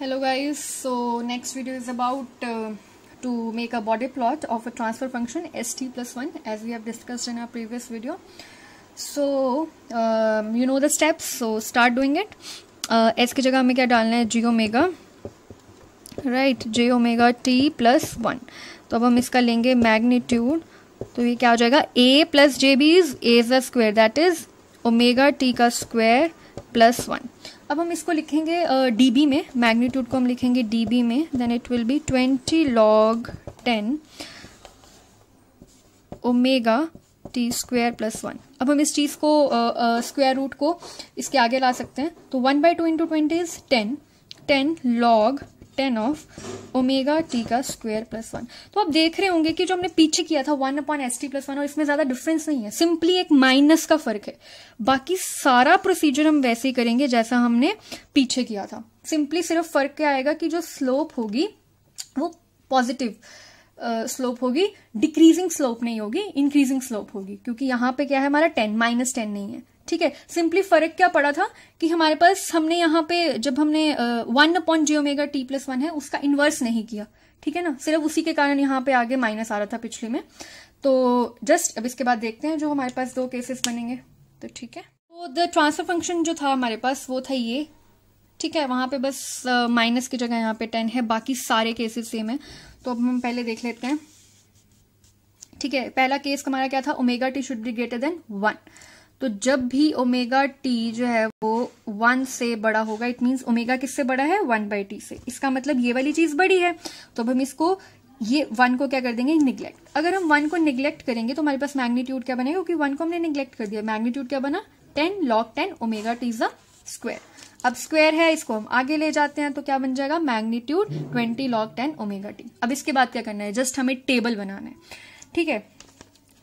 hello guys so next video is about to make a Bode plot of a transfer function s t plus one as we have discussed in our previous video so you know the steps so start doing it s की जगह हमें क्या डालना है j omega right j omega t plus one तो अब हम इसका लेंगे मैग्नीट्यूड तो ये क्या हो जाएगा a plus j b is a square that is omega t का स्क्वेयर प्लस वन अब हम इसको लिखेंगे डी uh, बी में मैग्नीट्यूड को हम लिखेंगे डी बी में then it will be twenty log ten omega t square plus one अब हम इस चीज़ को स्क्वायर uh, रूट uh, को इसके आगे ला सकते हैं तो one by two into twenty is ten ten log ten of omega t का स्क्वायर प्लस वन तो आप देख रहे होंगे कि जो हमने पीछे किया था one upon s t plus one और इसमें ज्यादा डिफरेंस नहीं है सिंपली एक माइनस का फर्क है बाकी सारा प्रोसीजर हम वैसे ही करेंगे जैसा हमने पीछे किया था सिंपली सिर्फ फर्क क्या आएगा कि जो स्लोप होगी वो पॉजिटिव स्लोप uh, होगी डिक्रीजिंग स्लोप नहीं होगी इंक्रीजिंग स्लोप होगी क्योंकि यहां पे क्या है हमारा टेन माइनस टेन नहीं है ठीक है सिंपली फर्क क्या पड़ा था कि हमारे पास हमने यहाँ पे जब हमने one upon j omega t plus one है उसका इन्वर्स नहीं किया ठीक है ना सिर्फ उसी के कारण यहाँ पे आगे माइनस आ रहा था पिछले में तो जस्ट अब इसके बाद देखते हैं जो हमारे पास दो केसेस बनेंगे तो ठीक है तो द ट्रांसफर फंक्शन जो था हमारे पास वो था ये ठीक है वहां पे बस माइनस uh, की जगह यहाँ पे टेन है बाकी सारे केसेस सेम है तो अब हम पहले देख लेते हैं ठीक है पहला केस हमारा क्या था omega t should be greater than one तो जब भी ओमेगा टी जो है वो वन से बड़ा होगा इट मीन्स ओमेगा किससे बड़ा है वन बाई टी से इसका मतलब ये वाली चीज बड़ी है तो अब हम इसको ये वन को क्या कर देंगे निग्लेक्ट अगर हम वन को निग्लेक्ट करेंगे तो हमारे पास मैग्नीट्यूड क्या बनेगा क्योंकि वन को हमने निग्लेक्ट कर दिया मैग्नीट्यूड क्या बना ten log ten omega t is a square अब स्क्वेयर है इसको हम आगे ले जाते हैं तो क्या बन जाएगा magnitude twenty log ten omega t अब इसके बाद क्या करना है जस्ट हमें टेबल बनाना है ठीक है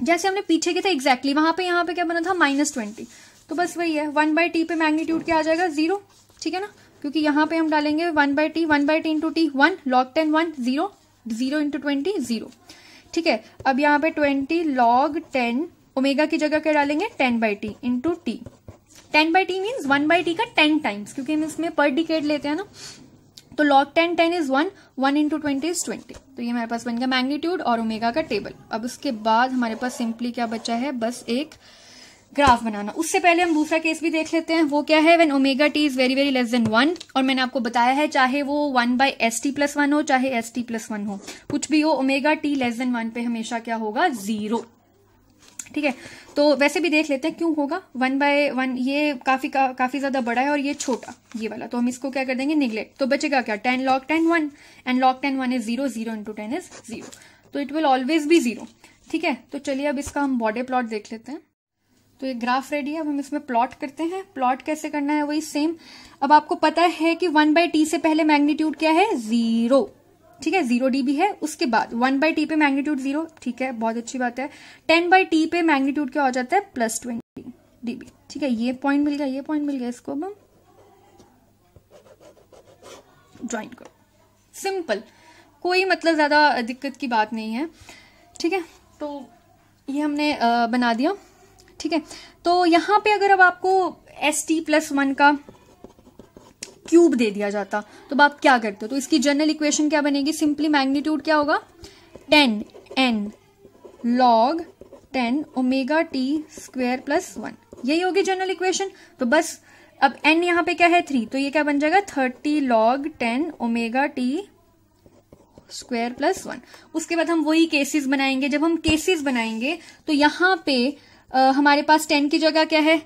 जैसे हमने पीछे के थे एग्जैक्टली exactly, वहां पे यहाँ पे क्या बना था माइनस ट्वेंटी तो बस वही है वन बाई टी पे मैग्नीट्यूड क्या आ जाएगा जीरो ठीक है ना क्योंकि यहाँ पे हम डालेंगे one by t one by t into t one log ten one zero zero into twenty zero ठीक है अब यहाँ पे ट्वेंटी लॉग टेन ओमेगा की जगह क्या डालेंगे ten by t into t ten by t means one by t का टेन टाइम्स क्योंकि हम इसमें पर डिकेट लेते हैं ना तो log ten ten is one one into twenty is twenty तो ये हमारे पास बन गया मैग्नीट्यूड और ओमेगा का टेबल अब उसके बाद हमारे पास सिंपली क्या बचा है बस एक ग्राफ बनाना उससे पहले हम दूसरा केस भी देख लेते हैं वो क्या है when omega t is very very less than one और मैंने आपको बताया है चाहे वो one by s t plus one हो चाहे एस टी प्लस वन हो कुछ भी हो omega t less than one पे हमेशा क्या होगा जीरो ठीक है तो वैसे भी देख लेते हैं क्यों होगा वन बाय वन ये काफी का, काफी ज्यादा बड़ा है और ये छोटा ये वाला तो हम इसको क्या कर देंगे निगलेक्ट तो बचेगा क्या ten log ten one and log ten one is zero zero into ten is zero तो इट विल ऑलवेज भी जीरो ठीक है तो चलिए अब इसका हम बॉडे प्लॉट देख लेते हैं तो ये ग्राफ रेडी है अब हम इसमें प्लॉट करते हैं प्लॉट कैसे करना है वही सेम अब आपको पता है कि वन बाय टी से पहले मैग्नीट्यूड क्या है जीरो ठीक है जीरो डी है उसके बाद वन बाई टी पे मैग्नीट्यूड जीरो ठीक है बहुत अच्छी बात है टेन बाई टी पे मैग्नीट्यूड क्या हो जाता है प्लस ट्वेंटी डीबी ठीक है ये पॉइंट मिल गया ये पॉइंट मिल गया इसको अब हम ज्वाइन करो सिंपल कोई मतलब ज़्यादा दिक्कत की बात नहीं है ठीक है तो ये हमने बना दिया ठीक है तो यहां पे अगर अब आपको एस टी प्लस वन का क्यूब दे दिया जाता तो आप क्या करते हो तो इसकी जनरल इक्वेशन क्या बनेगी सिंपली मैग्नीट्यूड क्या होगा ten n log ten omega t square plus one यही होगी जनरल इक्वेशन तो बस अब एन यहां पे क्या है थ्री तो ये क्या बन जाएगा thirty log ten omega t square plus one उसके बाद हम वही केसेस बनाएंगे जब हम केसेस बनाएंगे तो यहां पे आ, हमारे पास टेन की जगह क्या है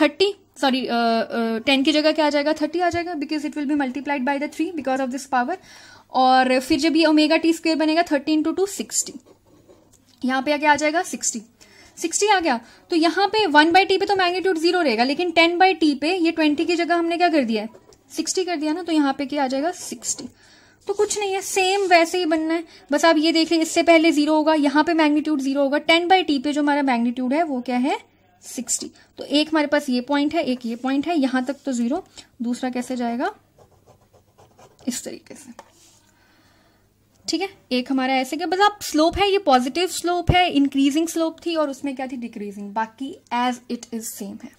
thirty sorry ten uh, uh, की जगह क्या आ जाएगा थर्टी आ जाएगा because it will be multiplied by the three because of this power और फिर जब ये ओमेगा टी स्क्वेयर बनेगा थर्टी इंटू टू सिक्सटी यहाँ पे आगे आ जाएगा सिक्सटी सिक्सटी आ गया तो यहाँ पे वन बाई टी पे तो मैग्नीट्यूड जीरो रहेगा लेकिन टेन बाई टी पे ये ट्वेंटी की जगह हमने क्या कर दिया है सिक्सटी कर दिया ना तो यहाँ पे क्या आ जाएगा सिक्सटी तो कुछ नहीं है सेम वैसे ही बनना है बस आप ये देख लें इससे पहले जीरो होगा यहाँ पे मैग्नीट्यूड जीरो होगा टेन बाई टी पे जो हमारा मैग्नीट्यूड है वो क्या है सिक्सटी तो एक हमारे पास ये पॉइंट है एक ये पॉइंट है यहां तक तो जीरो दूसरा कैसे जाएगा इस तरीके से ठीक है एक हमारा ऐसे क्या बस आप स्लोप है ये पॉजिटिव स्लोप है इंक्रीजिंग स्लोप थी और उसमें क्या थी डिक्रीजिंग बाकी एज इट इज सेम है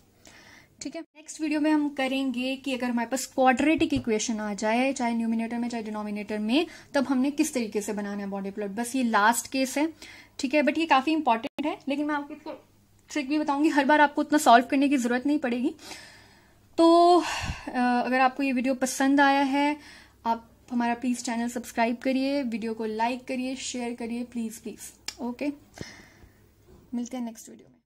ठीक है नेक्स्ट वीडियो में हम करेंगे कि अगर हमारे पास क्वाड्रेटिक इक्वेशन आ जाए चाहे न्यूमिनेटर में चाहे डिनोमिनेटर में तब हमने किस तरीके से बनाना है बॉडी प्लॉट बस ये लास्ट केस है ठीक है बट ये काफी इंपॉर्टेंट है लेकिन मैं आपको इसको ट्रिक भी बताऊंगी हर बार आपको उतना सॉल्व करने की ज़रूरत नहीं पड़ेगी तो अगर आपको ये वीडियो पसंद आया है आप हमारा प्लीज़ चैनल सब्सक्राइब करिए वीडियो को लाइक करिए शेयर करिए प्लीज़ प्लीज़ ओके मिलते हैं नेक्स्ट वीडियो में